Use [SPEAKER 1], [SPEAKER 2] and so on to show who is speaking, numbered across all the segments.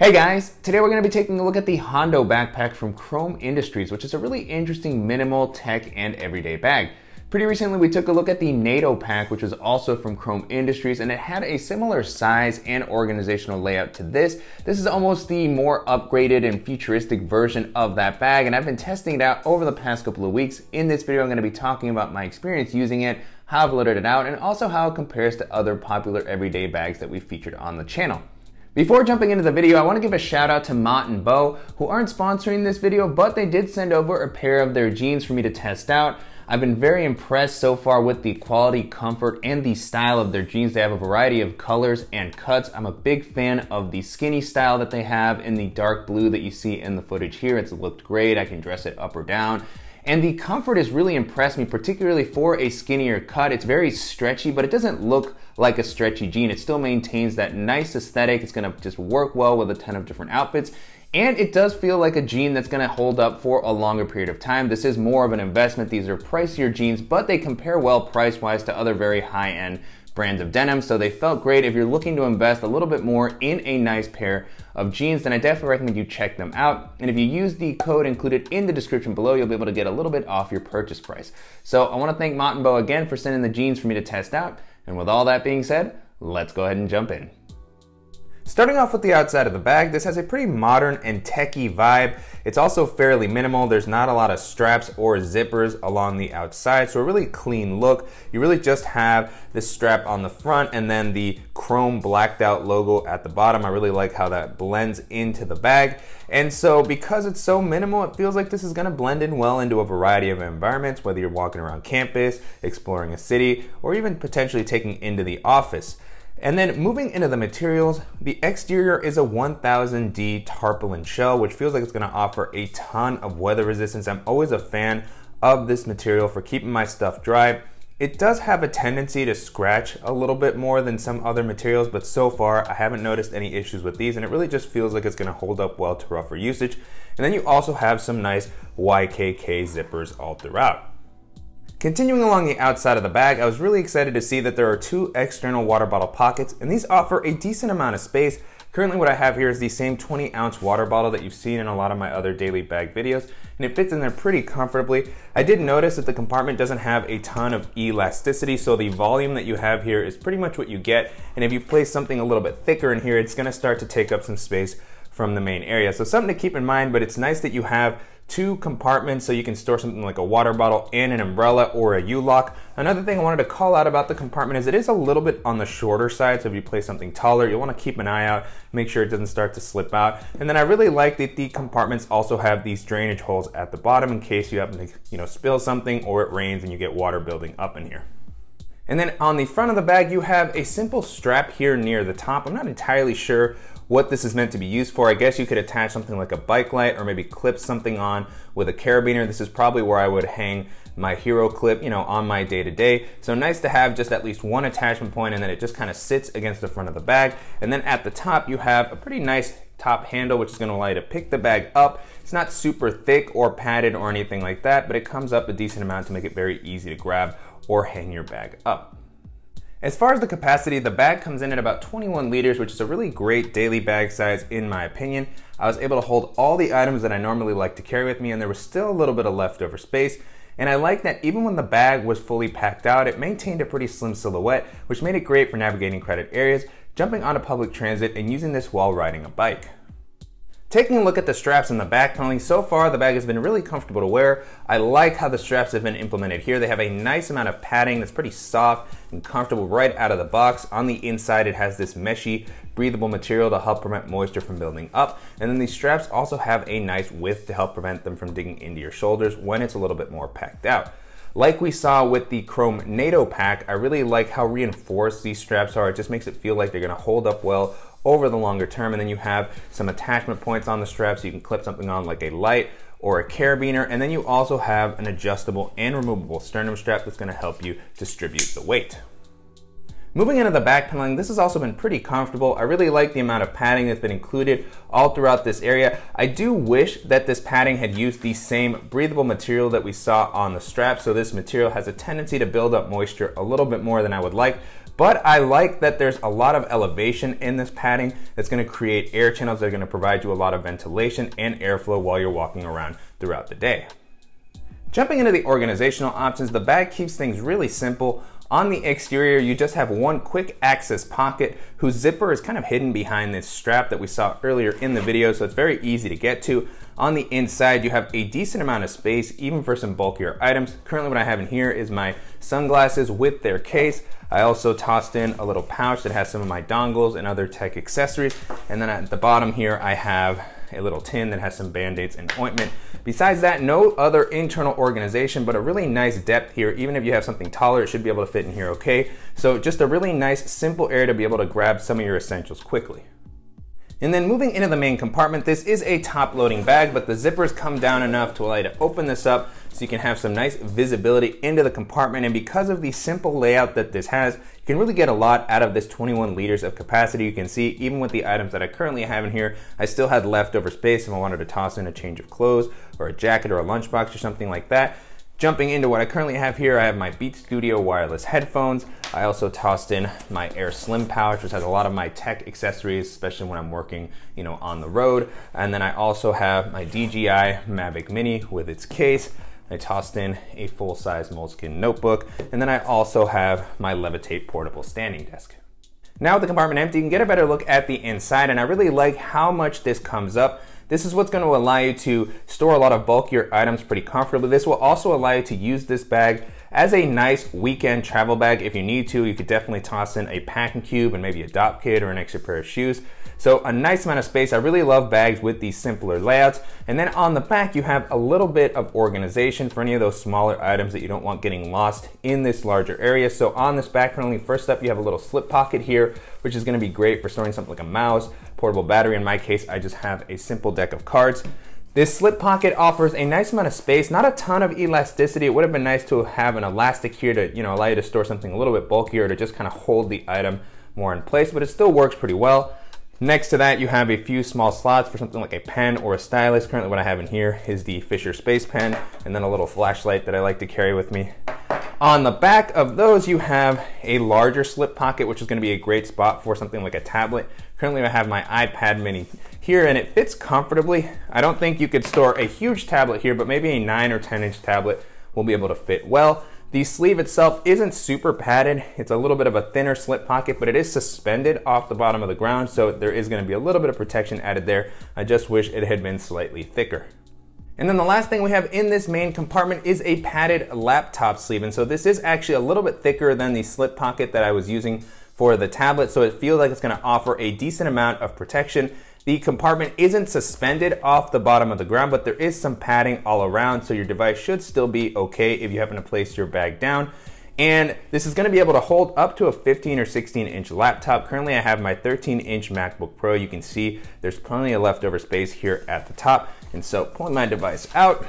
[SPEAKER 1] Hey guys, today we're going to be taking a look at the Hondo backpack from Chrome Industries, which is a really interesting minimal tech and everyday bag. Pretty recently we took a look at the NATO pack, which was also from Chrome Industries, and it had a similar size and organizational layout to this. This is almost the more upgraded and futuristic version of that bag, and I've been testing it out over the past couple of weeks. In this video, I'm going to be talking about my experience using it, how I've loaded it out, and also how it compares to other popular everyday bags that we've featured on the channel. Before jumping into the video, I want to give a shout out to Mott and Bo, who aren't sponsoring this video, but they did send over a pair of their jeans for me to test out. I've been very impressed so far with the quality, comfort, and the style of their jeans. They have a variety of colors and cuts. I'm a big fan of the skinny style that they have in the dark blue that you see in the footage here. It's looked great. I can dress it up or down. And the comfort has really impressed me, particularly for a skinnier cut. It's very stretchy, but it doesn't look like a stretchy jean. It still maintains that nice aesthetic. It's gonna just work well with a ton of different outfits. And it does feel like a jean that's gonna hold up for a longer period of time. This is more of an investment. These are pricier jeans, but they compare well price-wise to other very high-end brands of denim. So they felt great. If you're looking to invest a little bit more in a nice pair of jeans, then I definitely recommend you check them out. And if you use the code included in the description below, you'll be able to get a little bit off your purchase price. So I wanna thank Mott & Bow again for sending the jeans for me to test out. And with all that being said, let's go ahead and jump in. Starting off with the outside of the bag, this has a pretty modern and techy vibe. It's also fairly minimal. There's not a lot of straps or zippers along the outside, so a really clean look. You really just have this strap on the front and then the chrome blacked out logo at the bottom. I really like how that blends into the bag. And so because it's so minimal, it feels like this is gonna blend in well into a variety of environments, whether you're walking around campus, exploring a city, or even potentially taking into the office. And then moving into the materials, the exterior is a 1000D tarpaulin shell, which feels like it's gonna offer a ton of weather resistance. I'm always a fan of this material for keeping my stuff dry. It does have a tendency to scratch a little bit more than some other materials, but so far I haven't noticed any issues with these and it really just feels like it's gonna hold up well to rougher usage. And then you also have some nice YKK zippers all throughout. Continuing along the outside of the bag, I was really excited to see that there are two external water bottle pockets, and these offer a decent amount of space. Currently what I have here is the same 20 ounce water bottle that you've seen in a lot of my other daily bag videos, and it fits in there pretty comfortably. I did notice that the compartment doesn't have a ton of elasticity, so the volume that you have here is pretty much what you get, and if you place something a little bit thicker in here, it's gonna start to take up some space from the main area. So something to keep in mind, but it's nice that you have two compartments so you can store something like a water bottle and an umbrella or a U-lock. Another thing I wanted to call out about the compartment is it is a little bit on the shorter side, so if you place something taller, you'll wanna keep an eye out, make sure it doesn't start to slip out. And then I really like that the compartments also have these drainage holes at the bottom in case you happen to you know, spill something or it rains and you get water building up in here. And then on the front of the bag, you have a simple strap here near the top. I'm not entirely sure what this is meant to be used for. I guess you could attach something like a bike light or maybe clip something on with a carabiner. This is probably where I would hang my hero clip, you know, on my day to day. So nice to have just at least one attachment point and then it just kind of sits against the front of the bag. And then at the top, you have a pretty nice top handle, which is gonna allow you to pick the bag up. It's not super thick or padded or anything like that, but it comes up a decent amount to make it very easy to grab or hang your bag up. As far as the capacity, the bag comes in at about 21 liters, which is a really great daily bag size in my opinion. I was able to hold all the items that I normally like to carry with me and there was still a little bit of leftover space. And I like that even when the bag was fully packed out, it maintained a pretty slim silhouette, which made it great for navigating crowded areas, jumping onto public transit, and using this while riding a bike. Taking a look at the straps and the back paneling, so far the bag has been really comfortable to wear. I like how the straps have been implemented here. They have a nice amount of padding that's pretty soft and comfortable right out of the box. On the inside, it has this meshy, breathable material to help prevent moisture from building up. And then these straps also have a nice width to help prevent them from digging into your shoulders when it's a little bit more packed out. Like we saw with the Chrome NATO pack, I really like how reinforced these straps are. It just makes it feel like they're gonna hold up well over the longer term. And then you have some attachment points on the strap so you can clip something on like a light or a carabiner. And then you also have an adjustable and removable sternum strap that's gonna help you distribute the weight. Moving into the back paneling, this has also been pretty comfortable. I really like the amount of padding that's been included all throughout this area. I do wish that this padding had used the same breathable material that we saw on the strap, so this material has a tendency to build up moisture a little bit more than I would like, but I like that there's a lot of elevation in this padding that's gonna create air channels that are gonna provide you a lot of ventilation and airflow while you're walking around throughout the day. Jumping into the organizational options, the bag keeps things really simple on the exterior, you just have one quick access pocket whose zipper is kind of hidden behind this strap that we saw earlier in the video, so it's very easy to get to. On the inside, you have a decent amount of space, even for some bulkier items. Currently what I have in here is my sunglasses with their case. I also tossed in a little pouch that has some of my dongles and other tech accessories. And then at the bottom here, I have a little tin that has some band-aids and ointment Besides that, no other internal organization, but a really nice depth here. Even if you have something taller, it should be able to fit in here, okay? So just a really nice, simple area to be able to grab some of your essentials quickly. And then moving into the main compartment, this is a top loading bag, but the zippers come down enough to allow you to open this up so you can have some nice visibility into the compartment. And because of the simple layout that this has, you can really get a lot out of this 21 liters of capacity. You can see even with the items that I currently have in here, I still had leftover space if I wanted to toss in a change of clothes or a jacket or a lunchbox or something like that. Jumping into what I currently have here, I have my Beat Studio wireless headphones. I also tossed in my Air Slim pouch, which has a lot of my tech accessories, especially when I'm working, you know, on the road. And then I also have my DJI Mavic Mini with its case. I tossed in a full-size moleskin notebook, and then I also have my Levitate portable standing desk. Now with the compartment empty, you can get a better look at the inside, and I really like how much this comes up. This is what's gonna allow you to store a lot of bulkier items pretty comfortably. This will also allow you to use this bag as a nice weekend travel bag. If you need to, you could definitely toss in a packing cube and maybe a dop kit or an extra pair of shoes. So a nice amount of space. I really love bags with these simpler layouts. And then on the back, you have a little bit of organization for any of those smaller items that you don't want getting lost in this larger area. So on this back paneling, first up, you have a little slip pocket here, which is gonna be great for storing something like a mouse, portable battery. In my case, I just have a simple deck of cards. This slip pocket offers a nice amount of space, not a ton of elasticity. It would have been nice to have an elastic here to you know allow you to store something a little bit bulkier to just kind of hold the item more in place, but it still works pretty well. Next to that, you have a few small slots for something like a pen or a stylus. Currently what I have in here is the Fisher Space Pen and then a little flashlight that I like to carry with me. On the back of those, you have a larger slip pocket, which is gonna be a great spot for something like a tablet. Currently I have my iPad mini here and it fits comfortably. I don't think you could store a huge tablet here, but maybe a nine or 10 inch tablet will be able to fit well. The sleeve itself isn't super padded. It's a little bit of a thinner slip pocket, but it is suspended off the bottom of the ground, so there is gonna be a little bit of protection added there. I just wish it had been slightly thicker. And then the last thing we have in this main compartment is a padded laptop sleeve. And so this is actually a little bit thicker than the slip pocket that I was using for the tablet. So it feels like it's gonna offer a decent amount of protection. The compartment isn't suspended off the bottom of the ground, but there is some padding all around, so your device should still be okay if you happen to place your bag down. And this is gonna be able to hold up to a 15 or 16 inch laptop. Currently I have my 13 inch MacBook Pro. You can see there's plenty of leftover space here at the top. And so pulling my device out,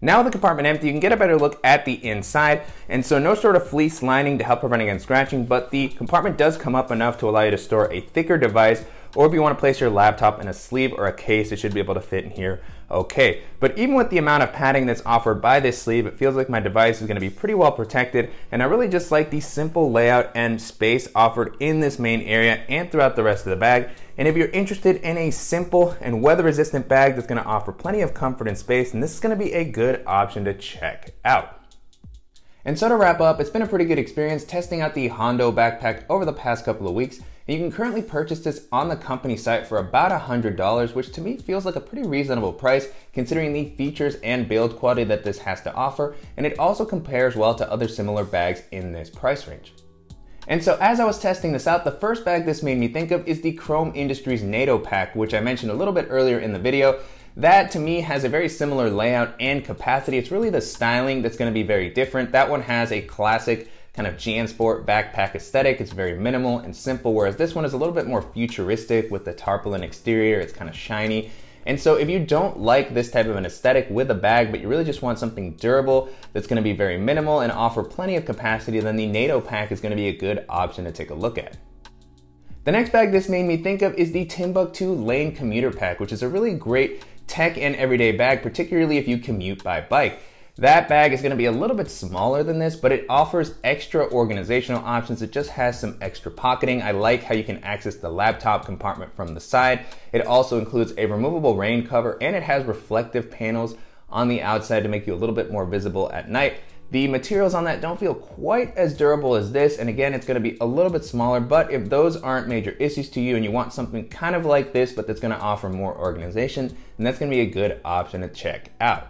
[SPEAKER 1] now with the compartment empty, you can get a better look at the inside. And so no sort of fleece lining to help prevent against scratching, but the compartment does come up enough to allow you to store a thicker device or if you wanna place your laptop in a sleeve or a case, it should be able to fit in here okay. But even with the amount of padding that's offered by this sleeve, it feels like my device is gonna be pretty well protected, and I really just like the simple layout and space offered in this main area and throughout the rest of the bag. And if you're interested in a simple and weather-resistant bag that's gonna offer plenty of comfort and space, then this is gonna be a good option to check out. And so to wrap up, it's been a pretty good experience testing out the Hondo backpack over the past couple of weeks, and you can currently purchase this on the company site for about $100, which to me feels like a pretty reasonable price considering the features and build quality that this has to offer, and it also compares well to other similar bags in this price range. And so as I was testing this out, the first bag this made me think of is the Chrome Industries NATO pack, which I mentioned a little bit earlier in the video. That to me has a very similar layout and capacity. It's really the styling that's gonna be very different. That one has a classic kind of JanSport backpack aesthetic. It's very minimal and simple, whereas this one is a little bit more futuristic with the tarpaulin exterior. It's kind of shiny. And so if you don't like this type of an aesthetic with a bag, but you really just want something durable that's gonna be very minimal and offer plenty of capacity, then the NATO pack is gonna be a good option to take a look at. The next bag this made me think of is the Timbuktu Lane Commuter Pack, which is a really great tech and everyday bag, particularly if you commute by bike. That bag is gonna be a little bit smaller than this, but it offers extra organizational options. It just has some extra pocketing. I like how you can access the laptop compartment from the side. It also includes a removable rain cover and it has reflective panels on the outside to make you a little bit more visible at night. The materials on that don't feel quite as durable as this, and again, it's gonna be a little bit smaller, but if those aren't major issues to you and you want something kind of like this, but that's gonna offer more organization, then that's gonna be a good option to check out.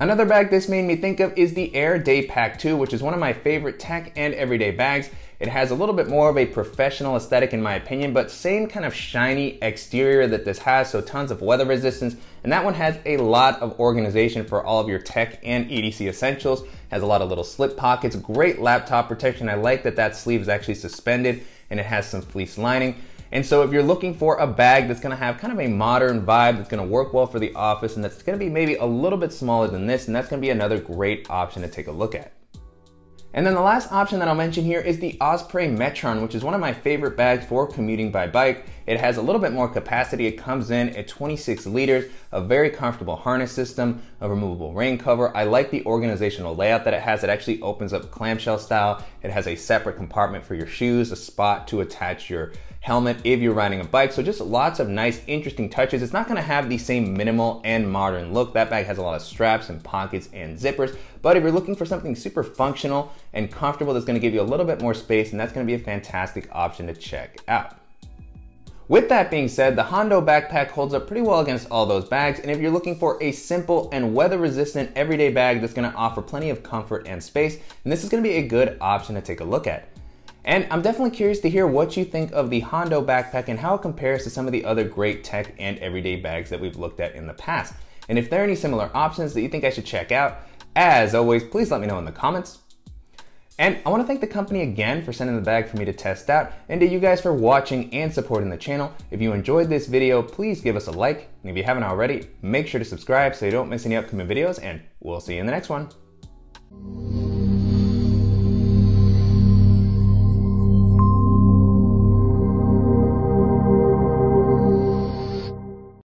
[SPEAKER 1] Another bag this made me think of is the Air Day Pack 2, which is one of my favorite tech and everyday bags. It has a little bit more of a professional aesthetic in my opinion, but same kind of shiny exterior that this has, so tons of weather resistance. And that one has a lot of organization for all of your tech and EDC essentials. Has a lot of little slip pockets, great laptop protection. I like that that sleeve is actually suspended and it has some fleece lining. And so if you're looking for a bag that's gonna have kind of a modern vibe, that's gonna work well for the office, and that's gonna be maybe a little bit smaller than this, and that's gonna be another great option to take a look at. And then the last option that I'll mention here is the Osprey Metron, which is one of my favorite bags for commuting by bike. It has a little bit more capacity. It comes in at 26 liters, a very comfortable harness system, a removable rain cover. I like the organizational layout that it has. It actually opens up clamshell style. It has a separate compartment for your shoes, a spot to attach your helmet if you're riding a bike. So just lots of nice, interesting touches. It's not gonna have the same minimal and modern look. That bag has a lot of straps and pockets and zippers, but if you're looking for something super functional and comfortable that's gonna give you a little bit more space, and that's gonna be a fantastic option to check out. With that being said, the Hondo backpack holds up pretty well against all those bags, and if you're looking for a simple and weather-resistant everyday bag that's gonna offer plenty of comfort and space, then this is gonna be a good option to take a look at. And I'm definitely curious to hear what you think of the Hondo backpack and how it compares to some of the other great tech and everyday bags that we've looked at in the past. And if there are any similar options that you think I should check out, as always, please let me know in the comments. And I want to thank the company again for sending the bag for me to test out and to you guys for watching and supporting the channel. If you enjoyed this video, please give us a like. And if you haven't already, make sure to subscribe so you don't miss any upcoming videos and we'll see you in the next one.